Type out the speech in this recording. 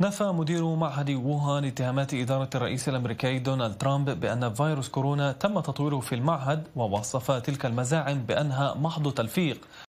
نفى مدير معهد ووهان اتهامات إدارة الرئيس الأمريكي دونالد ترامب بأن فيروس كورونا تم تطويره في المعهد ووصف تلك المزاعم بأنها محض تلفيق